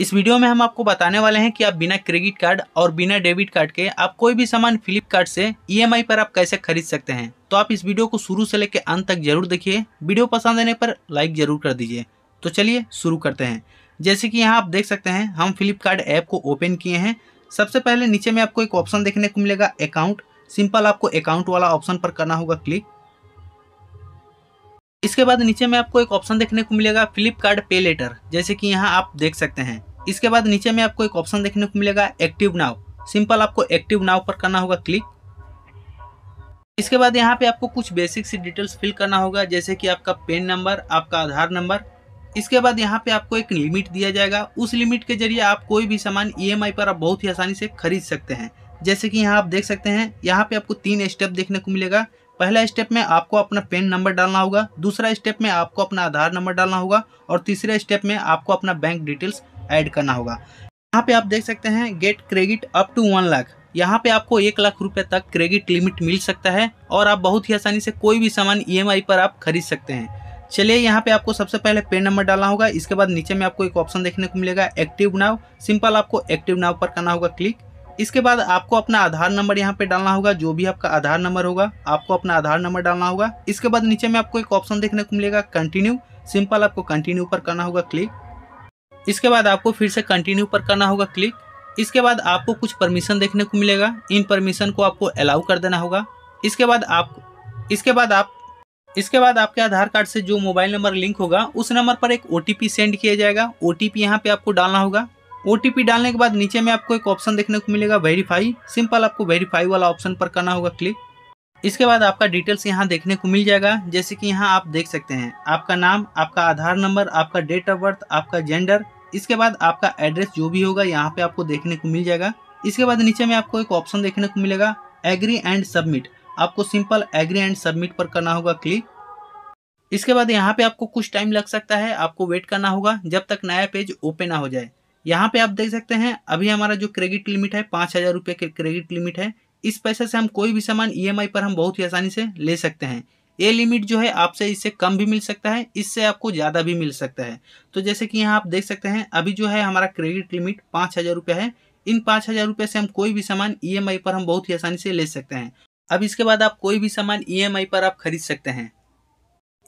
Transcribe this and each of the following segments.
इस वीडियो में हम आपको बताने वाले हैं कि आप बिना क्रेडिट कार्ड और बिना डेबिट कार्ड के आप कोई भी सामान फ्लिपकार्ट से ई e पर आप कैसे खरीद सकते हैं तो आप इस वीडियो को शुरू से लेकर अंत तक जरूर देखिए वीडियो पसंद आने पर लाइक जरूर कर दीजिए तो चलिए शुरू करते हैं जैसे कि यहाँ आप देख सकते हैं हम फ्लिपकार्ट ऐप को ओपन किए हैं सबसे पहले नीचे में आपको एक ऑप्शन देखने को मिलेगा अकाउंट सिंपल आपको अकाउंट वाला ऑप्शन पर करना होगा क्लिक इसके बाद नीचे में आपको एक ऑप्शन देखने को मिलेगा फ्लिपकार्ट पे लेटर जैसे कि यहाँ आप देख सकते हैं इसके बाद नीचे में आपको एक ऑप्शन देखने को मिलेगा एक्टिव नाव सिंपल आपको एक्टिव नाव पर करना होगा क्लिक इसके बाद यहाँ पे आपको कुछ बेसिक सी डिटेल्स फिल करना होगा जैसे कि आपका पेन नंबर आपका आधार नंबर इसके बाद यहाँ पे आपको एक लिमिट दिया जाएगा उस लिमिट के जरिए आप कोई भी सामान ई e पर आप बहुत ही आसानी से खरीद सकते हैं जैसे कि यहाँ आप देख सकते हैं यहाँ पे आपको तीन स्टेप देखने को मिलेगा पहला स्टेप में आपको अपना पेन नंबर डालना होगा दूसरा स्टेप में आपको अपना आधार नंबर डालना होगा और तीसरे स्टेप में आपको अपना बैंक डिटेल्स ऐड करना होगा यहाँ पे आप देख सकते हैं get credit up to one lakh यहाँ पे आपको एक लाख रुपए तक क्रेडिट लिमिट मिल सकता है और आप बहुत ही आसानी से कोई भी सामान ई e पर आप खरीद सकते हैं चलिए यहाँ पे आपको सबसे पहले पेन नंबर डालना होगा इसके बाद नीचे में आपको एक ऑप्शन देखने को मिलेगा एक्टिव नाव सिंपल आपको एक्टिव नाव पर करना होगा क्लिक इसके बाद आपको अपना आधार नंबर यहाँ पे डालना होगा जो भी आपका आधार नंबर होगा आपको अपना आधार नंबर डालना होगा इसके बाद नीचे में आपको एक ऑप्शन देखने को मिलेगा कंटिन्यू सिंपल आपको कंटिन्यू पर करना होगा क्लिक इसके बाद आपको फिर से कंटिन्यू पर करना होगा क्लिक इसके बाद आपको कुछ परमिशन देखने को मिलेगा इन परमिशन को आपको अलाउ कर देना होगा इसके बाद आप इसके बाद आप इसके बाद आपके आधार कार्ड से जो मोबाइल नंबर लिंक होगा उस नंबर पर एक ओ सेंड किया जाएगा ओ टी यहाँ पे आपको डालना होगा ओ डालने के बाद नीचे में आपको एक ऑप्शन देखने को मिलेगा वेरीफाई सिंपल आपको वेरीफाई वाला ऑप्शन पर करना होगा क्लिक इसके बाद आपका डिटेल्स यहाँ देखने को मिल जाएगा जैसे कि यहाँ आप देख सकते हैं आपका नाम आपका आधार नंबर आपका डेट ऑफ बर्थ आपका जेंडर इसके बाद आपका एड्रेस जो भी होगा यहाँ पे आपको देखने को मिल जाएगा इसके बाद नीचे में आपको एक ऑप्शन देखने को मिलेगा एग्री एंड सबमिट आपको सिंपल एग्री एंड सबमिट पर करना होगा क्लिक इसके बाद यहाँ पे आपको कुछ टाइम लग सकता है आपको वेट करना होगा जब तक नया पेज ओपन ना हो जाए यहाँ पे आप देख सकते हैं अभी हमारा जो क्रेडिट लिमिट है पाँच हज़ार रुपये क्रेडिट लिमिट है इस पैसे से हम कोई भी सामान ईएमआई e पर हम बहुत ही आसानी से ले सकते हैं ये लिमिट जो है आपसे इससे कम भी मिल सकता है इससे आपको ज़्यादा भी मिल सकता है तो जैसे कि यहाँ आप देख सकते हैं अभी जो है हमारा क्रेडिट लिमिट पाँच हज़ार है इन पाँच हज़ार से हम कोई भी सामान ई e पर हम बहुत ही आसानी से ले सकते हैं अब इसके बाद आप कोई भी सामान ई e पर आप खरीद सकते हैं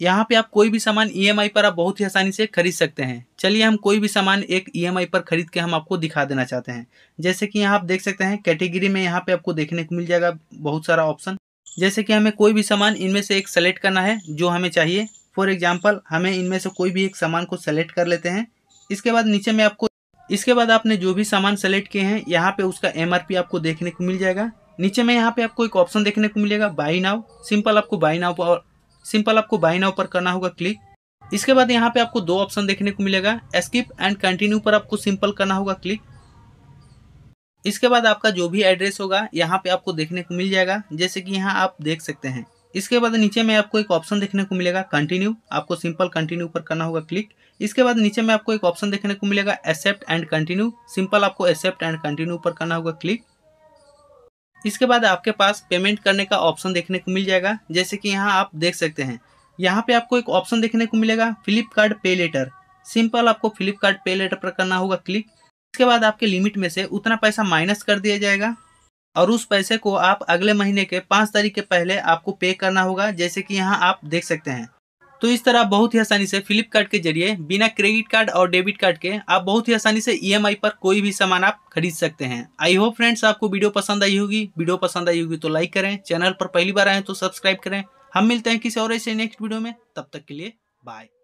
यहाँ पे आप कोई भी सामान ई e पर आप बहुत ही आसानी से खरीद सकते हैं चलिए हम कोई भी सामान एक ई पर खरीद के हम आपको दिखा देना चाहते हैं जैसे कि यहाँ आप देख सकते हैं कैटेगरी में यहाँ पे आपको देखने को मिल जाएगा बहुत सारा ऑप्शन जैसे कि हमें कोई भी सामान इनमें से एक सेलेक्ट करना है जो हमें चाहिए फॉर एग्जाम्पल हमें इनमें से कोई भी एक सामान को सेलेक्ट कर लेते हैं इसके बाद नीचे में आपको इसके बाद आपने जो भी सामान सेलेक्ट किए हैं यहाँ पे उसका एम आपको देखने को मिल जाएगा नीचे में यहाँ पे आपको एक ऑप्शन देखने को मिलेगा बाई नाव सिंपल आपको बाई नाव पर सिंपल आपको बाई नाव पर करना होगा क्लिक इसके बाद यहाँ पे आपको दो ऑप्शन देखने को मिलेगा स्किप एंड कंटिन्यू पर आपको सिंपल करना होगा क्लिक इसके बाद आपका जो भी एड्रेस होगा यहाँ पे आपको देखने को मिल जाएगा जैसे कि यहाँ आप देख सकते हैं इसके बाद नीचे में आपको एक ऑप्शन देखने को मिलेगा कंटिन्यू आपको सिंपल कंटिन्यू पर करना होगा क्लिक इसके बाद नीचे में आपको एक ऑप्शन देखने को मिलेगा एक्सेप्ट एंड कंटिन्यू सिंपल आपको एक्सेप्ट एंड कंटिन्यू पर करना होगा क्लिक इसके बाद आपके पास पेमेंट करने का ऑप्शन देखने को मिल जाएगा जैसे कि यहाँ आप देख सकते हैं यहाँ पे आपको एक ऑप्शन देखने को मिलेगा फ्लिपकार्ट पे लेटर सिंपल आपको फ्लिपकार्ट पे लेटर पर करना होगा क्लिक उसके बाद आपके लिमिट में से उतना पैसा माइनस कर दिया जाएगा और उस पैसे को आप अगले महीने के पाँच तारीख के पहले आपको पे करना होगा जैसे कि यहाँ आप देख सकते हैं तो इस तरह बहुत ही आसानी से फ्लिपकार्ट के जरिए बिना क्रेडिट कार्ड और डेबिट कार्ड के आप बहुत ही आसानी से ईएमआई e पर कोई भी सामान आप खरीद सकते हैं आई होप फ्रेंड्स आपको वीडियो पसंद आई होगी वीडियो पसंद आई होगी तो लाइक करें चैनल पर पहली बार आए तो सब्सक्राइब करें हम मिलते हैं किसी और ऐसे नेक्स्ट वीडियो में तब तक के लिए बाय